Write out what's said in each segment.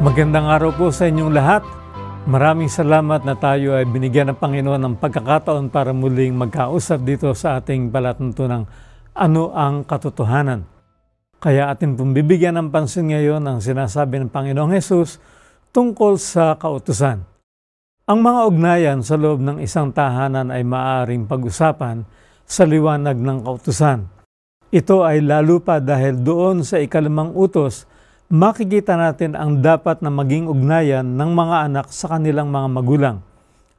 Magandang araw po sa inyong lahat. Maraming salamat na tayo ay binigyan ng Panginoon ng pagkakataon para muling magkausap dito sa ating palatuntunang ano ang katotohanan. Kaya atin pong bibigyan ng pansin ngayon ang sinasabi ng Panginoong Hesus tungkol sa kautusan. Ang mga ugnayan sa loob ng isang tahanan ay maaring pag-usapan sa liwanag ng kautusan. Ito ay lalo pa dahil doon sa ikalimang utos makikita natin ang dapat na maging ugnayan ng mga anak sa kanilang mga magulang.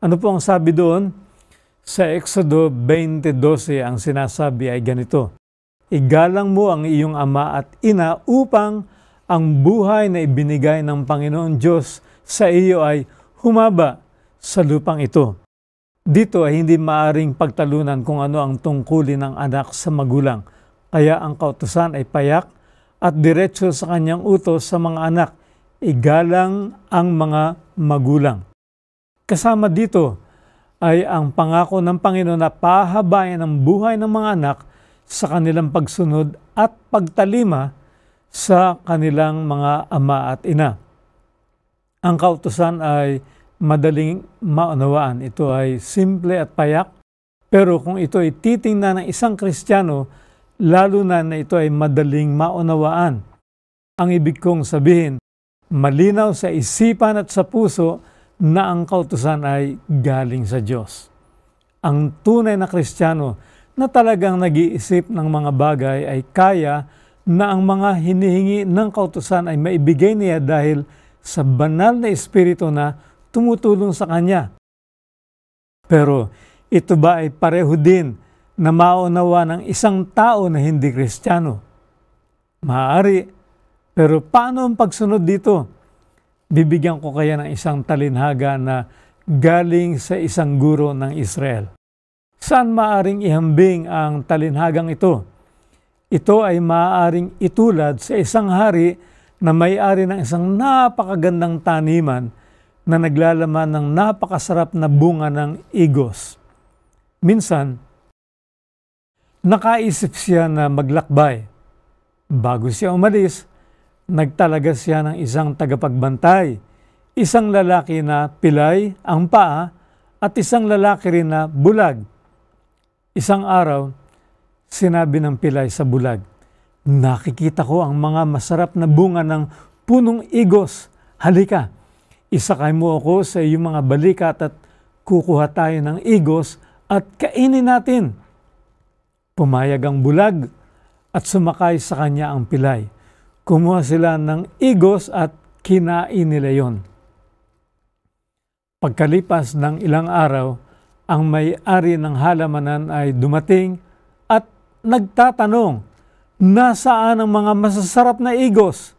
Ano po ang sabi doon? Sa Exodo 20.12 ang sinasabi ay ganito, Igalang mo ang iyong ama at ina upang ang buhay na ibinigay ng Panginoon Diyos sa iyo ay humaba sa lupang ito. Dito ay hindi maaring pagtalunan kung ano ang tungkulin ng anak sa magulang. Kaya ang kautusan ay payak at diretsyo sa kanyang utos sa mga anak, igalang ang mga magulang. Kasama dito ay ang pangako ng Panginoon na pahabayan ang buhay ng mga anak sa kanilang pagsunod at pagtalima sa kanilang mga ama at ina. Ang kautosan ay madaling maunawaan. Ito ay simple at payak, pero kung ito ay titingnan ng isang Kristiyano, lalo na na ito ay madaling maunawaan. Ang ibig kong sabihin, malinaw sa isipan at sa puso na ang kautusan ay galing sa Diyos. Ang tunay na Kristiyano na talagang nag-iisip ng mga bagay ay kaya na ang mga hinihingi ng kautusan ay maibigay niya dahil sa banal na espiritu na tumutulong sa kanya. Pero ito ba ay pareho din na maunawa ng isang tao na hindi kristyano? Maaari, pero paano ang pagsunod dito? Bibigyan ko kaya ng isang talinhaga na galing sa isang guro ng Israel. Saan maaring ihambing ang talinhagang ito? Ito ay maaring itulad sa isang hari na may-ari ng isang napakagandang taniman na naglalaman ng napakasarap na bunga ng igos. Minsan, Nakaisip siya na maglakbay. Bago siya umalis, nagtalaga siya ng isang tagapagbantay, isang lalaki na pilay ang paa at isang lalaki rin na bulag. Isang araw, sinabi ng pilay sa bulag, Nakikita ko ang mga masarap na bunga ng punong igos. Halika, isakay mo ako sa iyong mga balikat at kukuha tayo ng igos at kainin natin.' Pumayag ang bulag at sumakay sa kanya ang pilay. Kumuha sila ng igos at kinain nila yon. Pagkalipas ng ilang araw, ang may-ari ng halamanan ay dumating at nagtatanong, Nasaan ang mga masasarap na igos?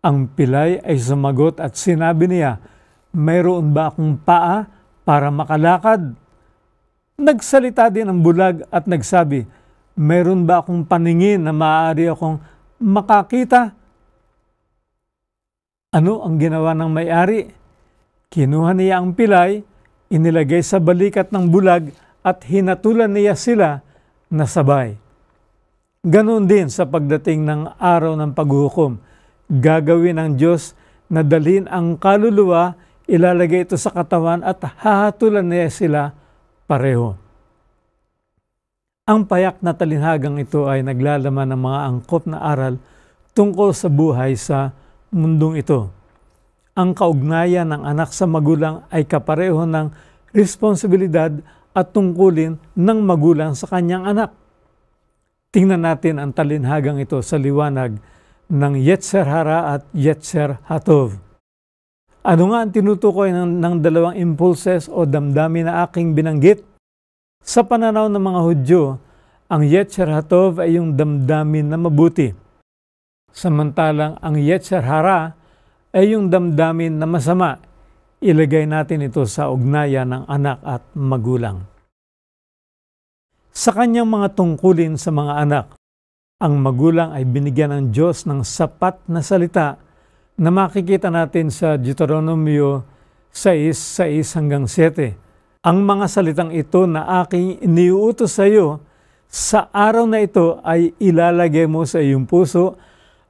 Ang pilay ay sumagot at sinabi niya, Mayroon ba akong paa para makalakad? Nagsalita din ang bulag at nagsabi, Meron ba akong paningin na maaari akong makakita? Ano ang ginawa ng may-ari? Kinuha niya ang pilay, inilagay sa balikat ng bulag at hinatulan niya sila na sabay. Ganon din sa pagdating ng araw ng paghukom. Gagawin ng Diyos na dalhin ang kaluluwa, ilalagay ito sa katawan at hahatulan niya sila pareho. Ang payak na talinhagang ito ay naglalaman ng mga angkop na aral tungkol sa buhay sa mundong ito. Ang kaugnayan ng anak sa magulang ay kapareho ng responsibilidad at tungkulin ng magulang sa kanyang anak. Tingnan natin ang talinhagang ito sa liwanag ng Yetzer Hara at Yetzer Hatov. Ano nga ang tinutukoy ng, ng dalawang impulses o damdamin na aking binanggit? Sa pananaw ng mga Hudyo, ang Yetzer Hatov ay yung damdamin na mabuti. Samantalang ang Yetzer Hara ay yung damdamin na masama. Ilagay natin ito sa ugnaya ng anak at magulang. Sa kanyang mga tungkulin sa mga anak, ang magulang ay binigyan ng Diyos ng sapat na salita na makikita natin sa Deuteronomio 6:6 hanggang 7. Ang mga salitang ito na aking iniuutos sa iyo sa araw na ito ay ilalagay mo sa iyong puso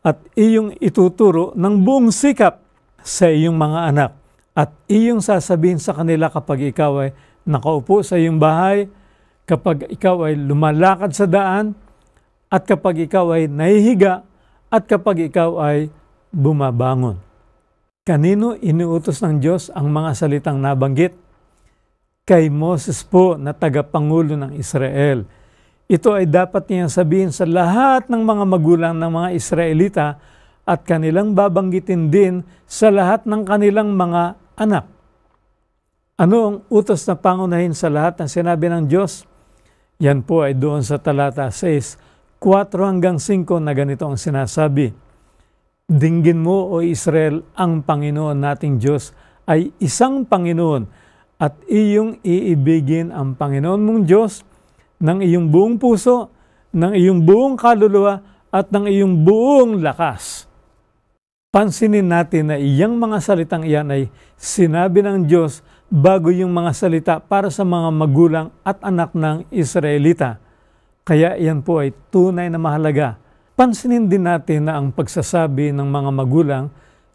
at iyong ituturo ng buong sikap sa iyong mga anak at iyong sasabihin sa kanila kapag ikaw ay nakaupo sa iyong bahay, kapag ikaw ay lumalakad sa daan, at kapag ikaw ay nahihiga, at kapag ikaw ay bumabangon. Kanino iniutos ng Diyos ang mga salitang nabanggit? Kay Moses po na tagapangulo ng Israel. Ito ay dapat niyang sabihin sa lahat ng mga magulang ng mga Israelita at kanilang babanggitin din sa lahat ng kanilang mga anak. Ano ang utos na pangunahin sa lahat ng sinabi ng Diyos? Yan po ay doon sa talata 6, 4 hanggang 5 na ganito ang sinasabi. Dinggin mo, O Israel, ang Panginoon nating Diyos ay isang Panginoon at iyong iibigin ang Panginoon mong Diyos ng iyong buong puso, ng iyong buong kaluluwa, at ng iyong buong lakas. Pansinin natin na iyang mga salitang iyan ay sinabi ng Diyos bago yung mga salita para sa mga magulang at anak ng Israelita. Kaya iyan po ay tunay na mahalaga pansinin din natin na ang pagsasabi ng mga magulang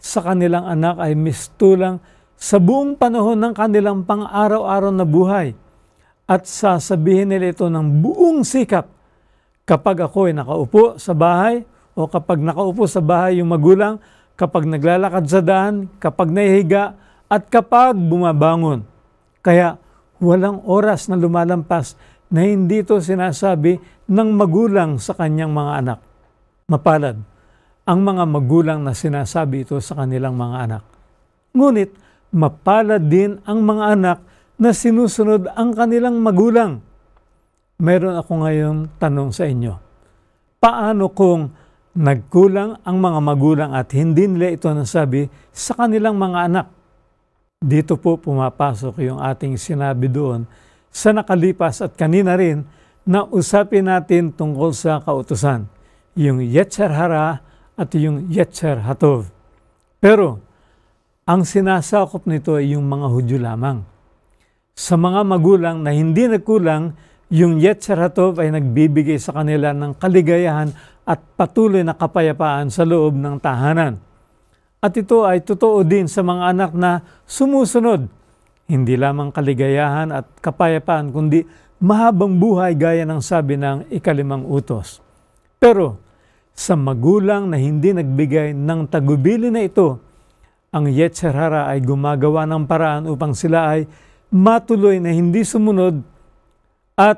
sa kanilang anak ay mistulang sa buong panahon ng kanilang pang-araw-araw na buhay at sasabihin nila ito ng buong sikap kapag ako ay nakaupo sa bahay o kapag nakaupo sa bahay yung magulang, kapag naglalakad sa daan, kapag nahihiga at kapag bumabangon. Kaya walang oras na lumalampas na hindi ito sinasabi ng magulang sa kanyang mga anak. Mapalad ang mga magulang na sinasabi ito sa kanilang mga anak. Ngunit mapalad din ang mga anak na sinusunod ang kanilang magulang. Meron ako ngayon tanong sa inyo. Paano kung nagkulang ang mga magulang at hindi nila ito nasabi sa kanilang mga anak? Dito po pumapasok yung ating sinabi doon sa nakalipas at kanina rin na usapin natin tungkol sa kautusan iyong Yetzer Hara at yung Yetzer Hatov. Pero ang sinasakop nito ay yung mga Hudyo lamang. Sa mga magulang na hindi nagkulang, yung Yetzer Hatov ay nagbibigay sa kanila ng kaligayahan at patuloy na kapayapaan sa loob ng tahanan. At ito ay totoo din sa mga anak na sumusunod. Hindi lamang kaligayahan at kapayapaan, kundi mahabang buhay gaya ng sabi ng ikalimang utos. Pero sa magulang na hindi nagbigay ng tagubili na ito, ang Yetzerara ay gumagawa ng paraan upang sila ay matuloy na hindi sumunod at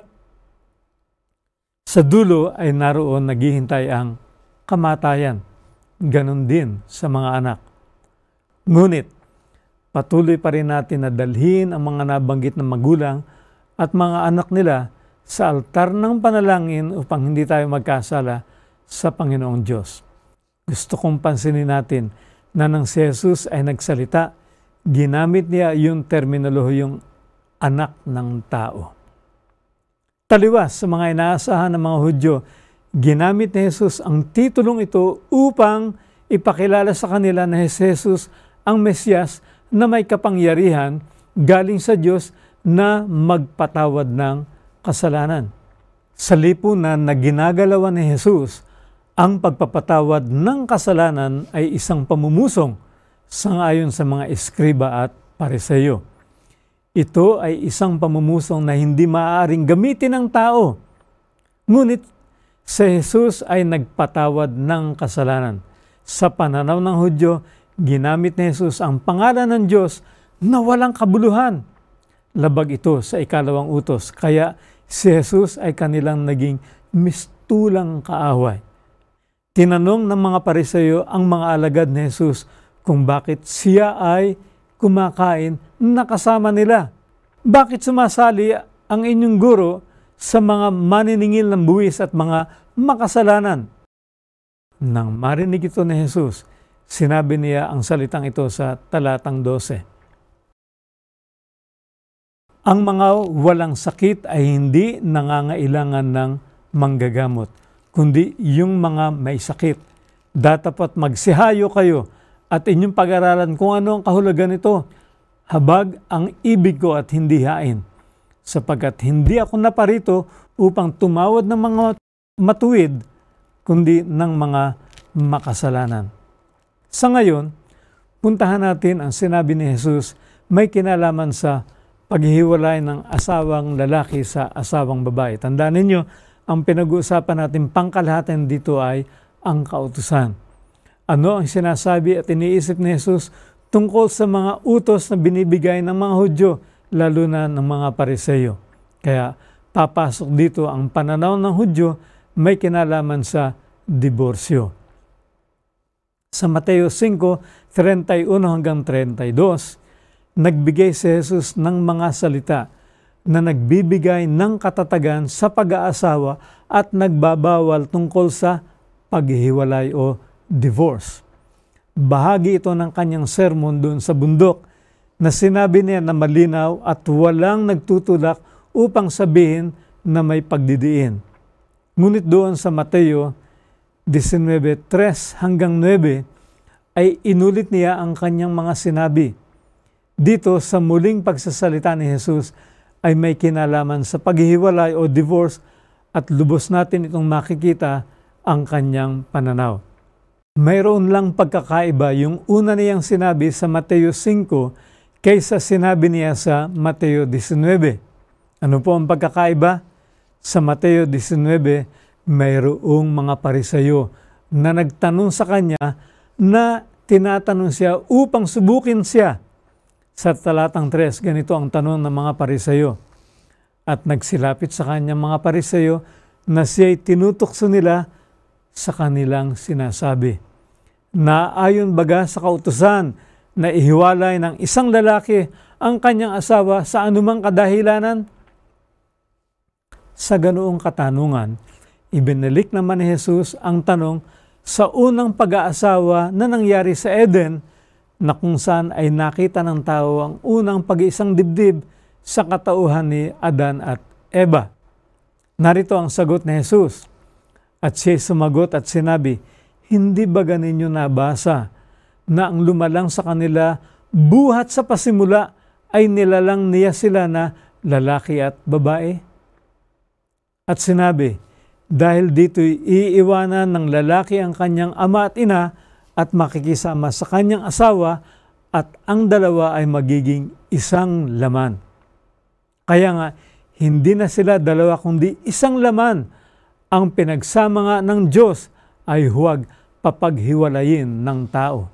sa dulo ay naroon naghihintay ang kamatayan. Ganon din sa mga anak. Ngunit, patuloy pa rin natin na dalhin ang mga nabanggit ng magulang at mga anak nila sa altar ng panalangin upang hindi tayo magkasala sa Panginoong Diyos. Gusto kong pansinin natin na nang si Jesus ay nagsalita, ginamit niya yung terminolohiyong anak ng tao. Taliwas sa mga inaasahan ng mga Hudyo, ginamit ni Jesus ang titulong ito upang ipakilala sa kanila na si Jesus ang Mesiyas na may kapangyarihan galing sa Diyos na magpatawad ng kasalanan. Sa lipunan na ginagalawan ni Jesus ang pagpapatawad ng kasalanan ay isang pamumusong sangayon sa mga eskriba at pareseyo. Ito ay isang pamumusong na hindi maaaring gamitin ng tao. Ngunit si Jesus ay nagpatawad ng kasalanan. Sa pananaw ng Hudyo, ginamit ni Jesus ang pangalan ng Diyos na walang kabuluhan. Labag ito sa ikalawang utos, kaya si Jesus ay kanilang naging mistulang kaaway. Tinanong ng mga pariseyo ang mga alagad ni Jesus kung bakit siya ay kumakain nakasama nila. Bakit sumasali ang inyong guro sa mga maniningil ng buwis at mga makasalanan? Nang marinig ito ni Jesus, sinabi niya ang salitang ito sa talatang 12. Ang mga walang sakit ay hindi nangangailangan ng manggagamot kundi yung mga may sakit. Datapat magsihayo kayo at inyong pag-aralan kung ano ang kahulugan nito. Habag ang ibig ko at hindi hain, sapagkat hindi ako naparito upang tumawad ng mga matuwid, kundi ng mga makasalanan. Sa ngayon, puntahan natin ang sinabi ni Jesus may kinalaman sa paghihiwalay ng asawang lalaki sa asawang babae. Tandaan ninyo, ang pinag-uusapan natin pangkalahatan dito ay ang kautusan. Ano ang sinasabi at iniisip ni Jesus tungkol sa mga utos na binibigay ng mga Hudyo, lalo na ng mga Pariseyo. Kaya papasok dito ang pananaw ng Hudyo may kinalaman sa diborsyo. Sa Mateo 5:31 hanggang 32, nagbigay si Jesus ng mga salita na nagbibigay ng katatagan sa pag-aasawa at nagbabawal tungkol sa paghihiwalay o divorce. Bahagi ito ng kanyang sermon doon sa bundok na sinabi niya na malinaw at walang nagtutulak upang sabihin na may pagdidiin. Ngunit doon sa Mateo 19.3 hanggang 9 ay inulit niya ang kanyang mga sinabi. Dito sa muling pagsasalita ni Jesus ay may kinalaman sa paghihiwalay o divorce at lubos natin itong makikita ang kanyang pananaw. Mayroon lang pagkakaiba yung una niyang sinabi sa Mateo 5 kaysa sinabi niya sa Mateo 19. Ano po ang pagkakaiba? Sa Mateo 19, mayroong mga parisayo na nagtanong sa kanya na tinatanong siya upang subukin siya sa talatang 3, ganito ang tanong ng mga pariseyo. At nagsilapit sa kanya mga pariseyo na siya'y tinutokso nila sa kanilang sinasabi. Naayon baga sa kautusan na ihiwalay ng isang lalaki ang kanyang asawa sa anumang kadahilanan? Sa ganoong katanungan, ibinalik naman ni Jesus ang tanong sa unang pag-aasawa na nangyari sa Eden – na kung saan ay nakita ng tao ang unang pag-iisang dibdib sa katauhan ni Adan at Eva. Narito ang sagot ni Jesus. At siya sumagot at sinabi, Hindi ba ganinyo nabasa na ang lumalang sa kanila buhat sa pasimula ay nilalang niya sila na lalaki at babae? At sinabi, dahil dito'y iiwanan ng lalaki ang kanyang ama at ina at makikisama sa kanyang asawa at ang dalawa ay magiging isang laman. Kaya nga, hindi na sila dalawa kundi isang laman. Ang pinagsama nga ng Diyos ay huwag papaghiwalayin ng tao.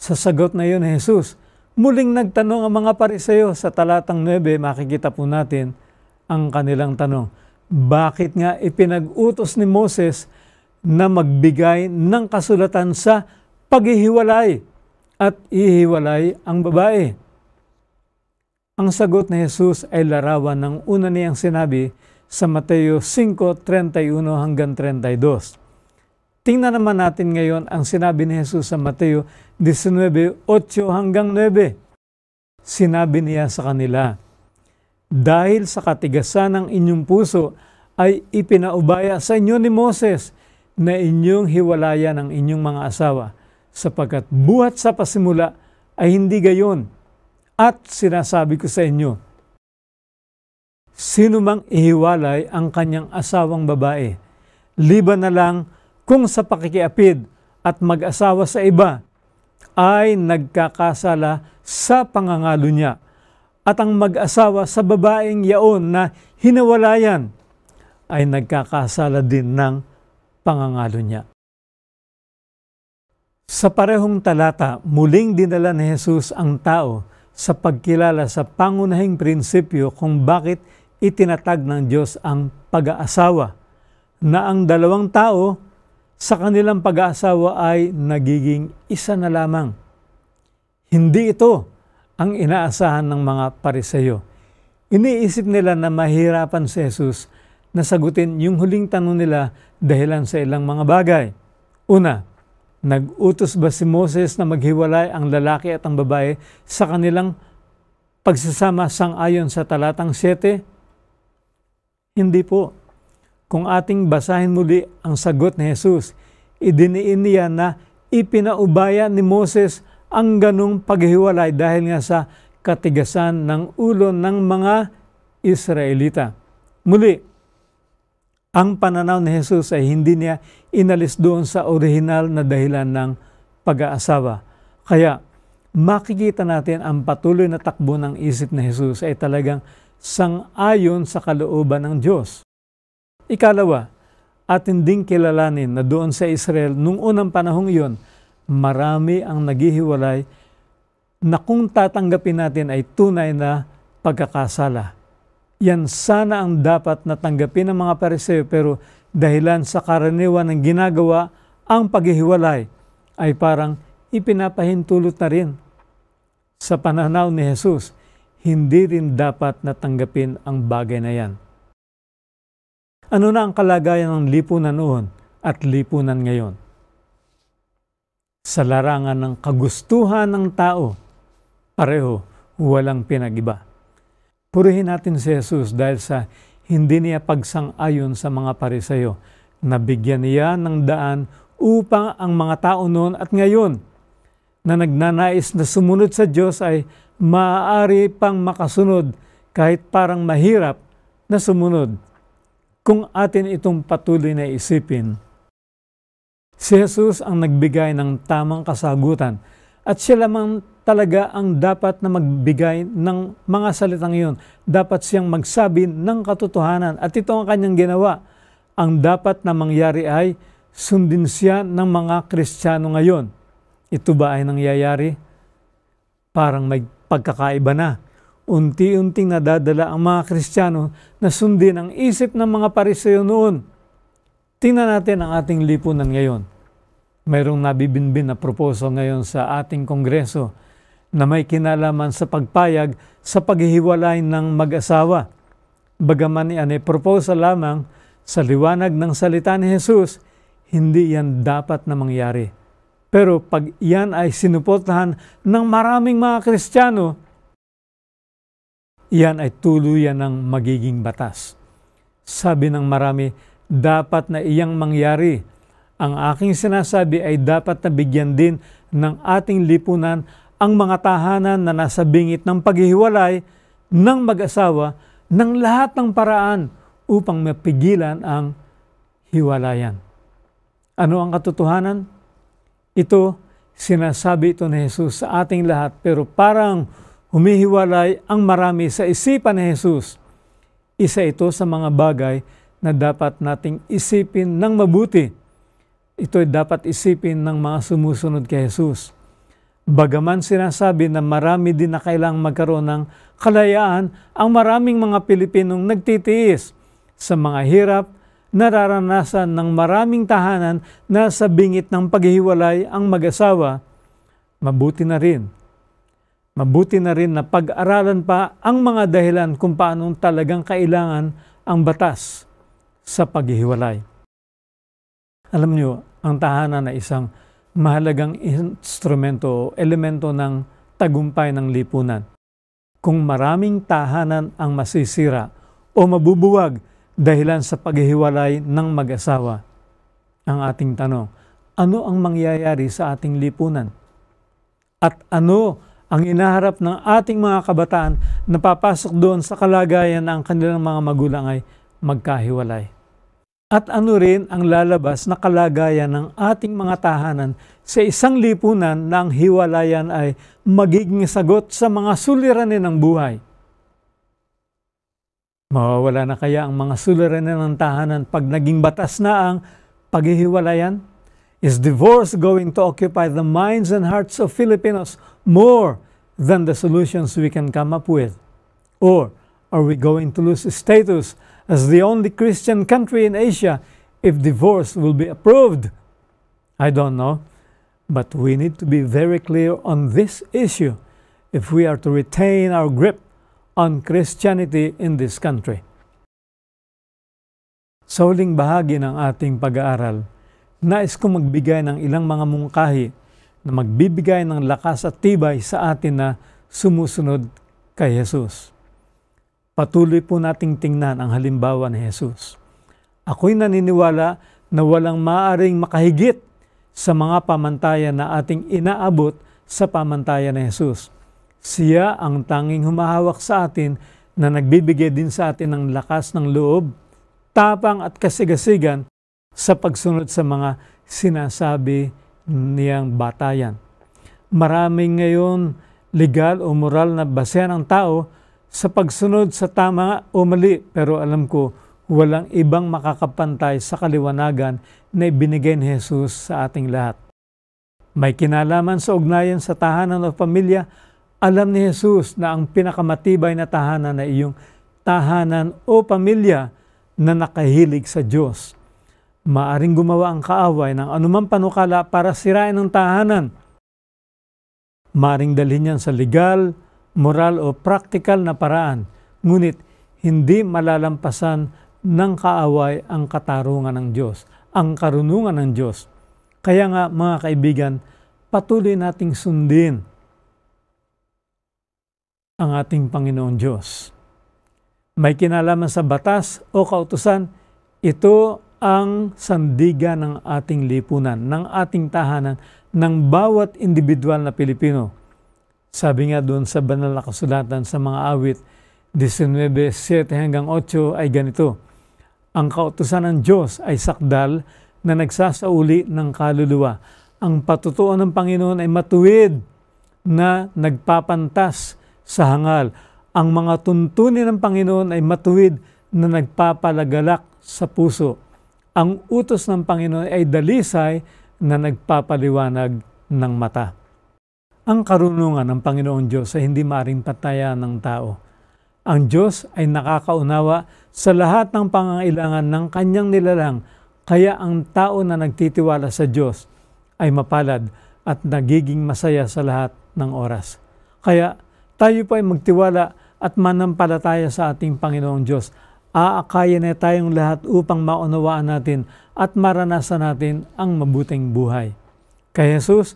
Sa sagot na iyon, Jesus, muling nagtanong ang mga pariseyo sa talatang 9, makikita po natin ang kanilang tanong. Bakit nga ipinag-utos ni Moses na magbigay ng kasulatan sa paghihiwalay at ihiwalay ang babae. Ang sagot ni Jesus ay larawan ng una niyang sinabi sa Mateo 5:31 hanggang 32. Tingnan naman natin ngayon ang sinabi ni Jesus sa Mateo 19:8 hanggang 9. Sinabi niya sa kanila, Dahil sa katigasan ng inyong puso ay ipinaubaya sa inyo ni Moses na inyong hiwalayan ang inyong mga asawa, sapagkat buhat sa pasimula ay hindi gayon. At sinasabi ko sa inyo, sino mang ihiwalay ang kanyang asawang babae, liba na lang kung sa pakikiapid at mag-asawa sa iba, ay nagkakasala sa pangangalo niya at ang mag-asawa sa babaeng yaon na hinawalayan ay nagkakasala din ng pangangalo niya. Sa parehong talata, muling dinala ni Jesus ang tao sa pagkilala sa pangunahing prinsipyo kung bakit itinatag ng Diyos ang pag-aasawa na ang dalawang tao sa kanilang pag-aasawa ay nagiging isa na lamang. Hindi ito ang inaasahan ng mga pariseyo. Iniisip nila na mahirapan si Jesus na sagutin yung huling tanong nila dahilan sa ilang mga bagay. Una, nag-utos ba si Moses na maghiwalay ang lalaki at ang babae sa kanilang pagsasama sang-ayon sa talatang 7? Hindi po. Kung ating basahin muli ang sagot ni Jesus, idiniin niya na ipinaubaya ni Moses ang ganong paghiwalay dahil nga sa katigasan ng ulo ng mga Israelita. Muli, ang pananaw ni Jesus ay hindi niya inalis doon sa orihinal na dahilan ng pag-aasawa. Kaya makikita natin ang patuloy na takbo ng isip ni Jesus ay talagang sang-ayon sa kalooban ng Diyos. Ikalawa, atin ding kilalanin na doon sa Israel nung unang panahong iyon, marami ang naghihiwalay na kung tatanggapin natin ay tunay na pagkakasala. Yan sana ang dapat natanggapin ng mga pariseo pero dahilan sa karaniwan ng ginagawa ang paghihiwalay ay parang ipinapahintulot na rin. Sa pananaw ni Jesus, hindi rin dapat natanggapin ang bagay na yan. Ano na ang kalagayan ng lipunan noon at lipunan ngayon? Sa larangan ng kagustuhan ng tao, pareho walang pinag-iba. Purihin natin si Jesus dahil sa hindi niya pagsang-ayon sa mga pariseyo. Nabigyan niya ng daan upang ang mga tao noon at ngayon na nagnanais na sumunod sa Diyos ay maaari pang makasunod kahit parang mahirap na sumunod kung atin itong patuloy na isipin. Si Jesus ang nagbigay ng tamang kasagutan at siya lamang talaga ang dapat na magbigay ng mga salitang iyon. Dapat siyang magsabi ng katotohanan. At ito ang kanyang ginawa. Ang dapat na mangyari ay sundin siya ng mga Kristiyano ngayon. Ito ba ay nangyayari? Parang may pagkakaiba na. Unti-unting nadadala ang mga Kristiyano na sundin ang isip ng mga pariseo noon. Tingnan natin ang ating lipunan ngayon. Mayroong nabibinbin na proposal ngayon sa ating kongreso na may kinalaman sa pagpayag sa paghihiwalay ng mag-asawa. Bagaman iyan ay proposal lamang sa liwanag ng salita ni Jesus, hindi yan dapat na mangyari. Pero pag iyan ay sinuportahan ng maraming mga Kristiyano, iyan ay tuluyan ng magiging batas. Sabi ng marami, dapat na iyang mangyari. Ang aking sinasabi ay dapat na bigyan din ng ating lipunan ang mga tahanan na nasa bingit ng paghihiwalay ng mag-asawa ng lahat ng paraan upang mapigilan ang hiwalayan. Ano ang katotohanan? Ito, sinasabi ito ni Jesus sa ating lahat pero parang humihiwalay ang marami sa isipan ni Jesus. Isa ito sa mga bagay na dapat nating isipin ng mabuti. Ito ay dapat isipin ng mga sumusunod kay Jesus. Bagaman sinasabi na marami din na kailang magkaroon ng kalayaan ang maraming mga Pilipinong nagtitiis sa mga hirap nararanasan ng maraming tahanan na sa bingit ng paghihiwalay ang mag-asawa, mabuti na rin. Mabuti na rin na pag-aralan pa ang mga dahilan kung paano talagang kailangan ang batas sa paghihiwalay. Alam niyo, ang tahanan ay isang mahalagang instrumento o elemento ng tagumpay ng lipunan. Kung maraming tahanan ang masisira o mabubuwag dahilan sa paghihiwalay ng mag-asawa, ang ating tanong, ano ang mangyayari sa ating lipunan? At ano ang inaharap ng ating mga kabataan na papasok doon sa kalagayan ng kanilang mga magulang ay magkahiwalay? at ano rin ang lalabas na kalagayan ng ating mga tahanan sa isang lipunan na ang hiwalayan ay magiging sagot sa mga suliranin ng buhay. Mawawala na kaya ang mga suliranin ng tahanan pag naging batas na ang paghihiwalayan? Is divorce going to occupy the minds and hearts of Filipinos more than the solutions we can come up with? Or are we going to lose status as the only Christian country in Asia if divorce will be approved. I don't know. But we need to be very clear on this issue if we are to retain our grip on Christianity in this country. Sa uling bahagi ng ating pag-aaral, nais kong magbigay ng ilang mga mungkahi na magbibigay ng lakas at tibay sa atin na sumusunod kay Jesus. Patuloy po nating tingnan ang halimbawa ni Jesus. Ako'y naniniwala na walang maaring makahigit sa mga pamantayan na ating inaabot sa pamantayan ni Jesus. Siya ang tanging humahawak sa atin na nagbibigay din sa atin ng lakas ng loob, tapang at kasigasigan sa pagsunod sa mga sinasabi niyang batayan. Maraming ngayon legal o moral na basehan ng tao sa pagsunod sa tama o mali pero alam ko walang ibang makakapantay sa kaliwanagan na ibinigay ni Jesus sa ating lahat. May kinalaman sa ugnayan sa tahanan o pamilya, alam ni Jesus na ang pinakamatibay na tahanan na iyong tahanan o pamilya na nakahilig sa Diyos. Maaring gumawa ang kaaway ng anumang panukala para sirain ang tahanan. Maaring dalhin yan sa legal, moral o practical na paraan, ngunit hindi malalampasan ng kaaway ang katarungan ng Diyos, ang karunungan ng Diyos. Kaya nga mga kaibigan, patuloy nating sundin ang ating Panginoong Diyos. May kinalaman sa batas o kautusan, ito ang sandigan ng ating lipunan, ng ating tahanan, ng bawat individual na Pilipino – sabi nga doon sa banal na kasulatan sa mga awit 19.7 hanggang 8 ay ganito, Ang kautusan ng Diyos ay sakdal na nagsasauli ng kaluluwa. Ang patutuo ng Panginoon ay matuwid na nagpapantas sa hangal. Ang mga tuntunin ng Panginoon ay matuwid na nagpapalagalak sa puso. Ang utos ng Panginoon ay dalisay na nagpapaliwanag ng mata. Ang karunungan ng Panginoong Diyos ay hindi maring patayan ng tao. Ang Diyos ay nakakaunawa sa lahat ng pangangailangan ng kanyang nilalang, kaya ang tao na nagtitiwala sa Diyos ay mapalad at nagiging masaya sa lahat ng oras. Kaya tayo pa ay magtiwala at manampalataya sa ating Panginoong Diyos. Aakaya na tayong lahat upang maunawaan natin at maranasan natin ang mabuting buhay. Kay Jesus,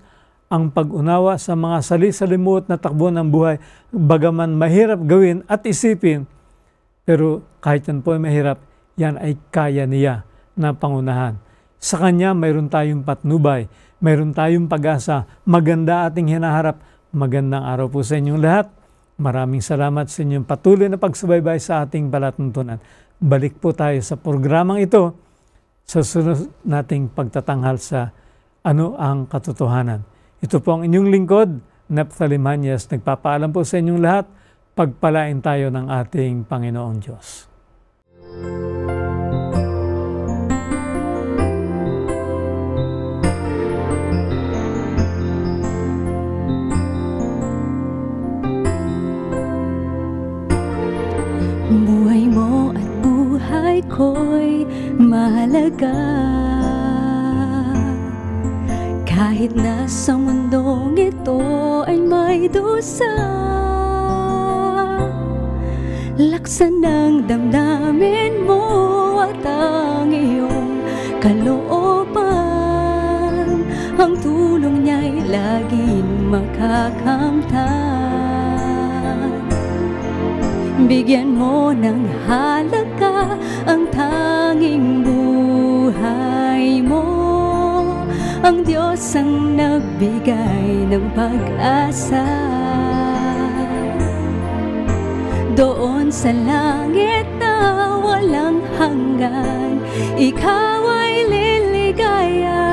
ang pag-unawa sa mga salisalimuot na takbo ng buhay, bagaman mahirap gawin at isipin, pero kahit yan po ay mahirap, yan ay kaya niya na pangunahan. Sa Kanya mayroon tayong patnubay, mayroon tayong pag-asa, maganda ating hinaharap. Magandang araw po sa inyong lahat. Maraming salamat sa inyong patuloy na pagsubaybay sa ating palatuntunan. Balik po tayo sa programang ito sa sunod nating pagtatanghal sa ano ang katotohanan. Ito po ang inyong lingkod, Naphtali Manyas. Nagpapaalam po sa inyong lahat. Pagpalain tayo ng ating Panginoong Diyos. Buhay mo at buhay ko'y mahalaga. Kahit na sa mundong ito ay may dusa Laksan ng damdamin mo at ang iyong kalooban Ang tulong niya'y laging makakamtan Bigyan mo ng halaga ang tanging buhay mo ang Diyos ang nagbigay ng pag-asa. Doon sa langit na walang hanggan, ikaw ay liligaya.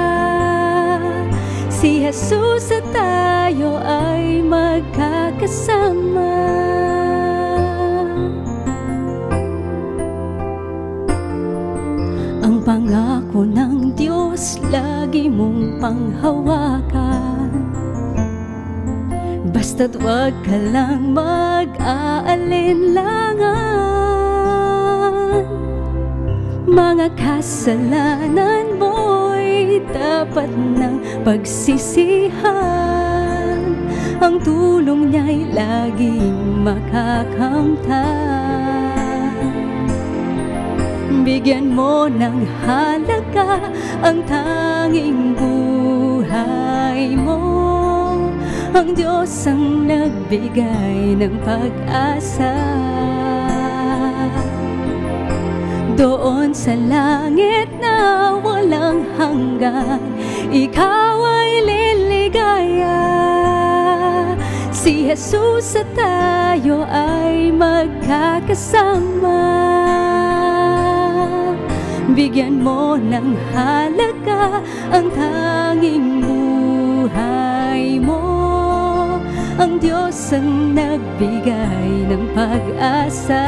Si Jesus at tayo ay magkakasama. Ang pangako ng Diyos lang lagi mong panghawakan Basta't wag ka lang mag-aalinlangan Mga kasalanan mo'y dapat ng pagsisihan Ang tulong niya'y laging makakamtan Bigyan mo ng halaga ang tanging buhay mo Ang Diyos ang nagbigay ng pag-asa Doon sa langit na walang hanggan Ikaw ay liligaya Si Jesus at tayo ay magkakasama Bigyan mo ng halaga ang tanging buhay mo Ang Diyos ang nagbigay ng pag-asa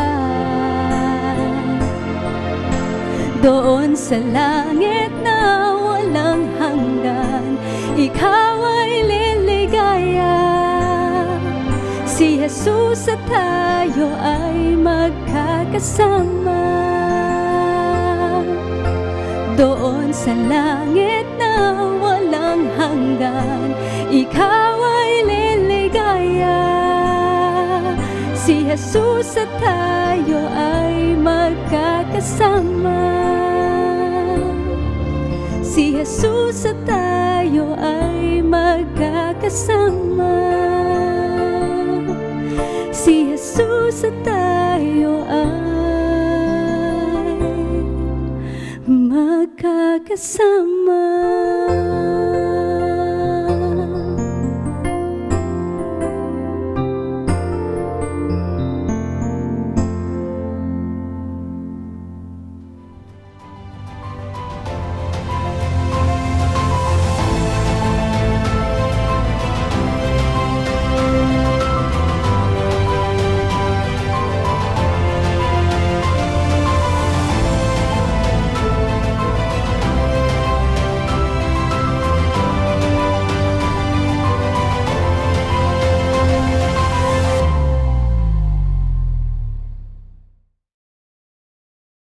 Doon sa langit na walang hanggan Ikaw ay liligaya Si Jesus at tayo ay magkakasama doon sa langit na walang hanggan Ikaw ay liligaya Si Jesus at tayo ay magkakasama Si Jesus at tayo ay magkakasama Si Jesus at tayo summer.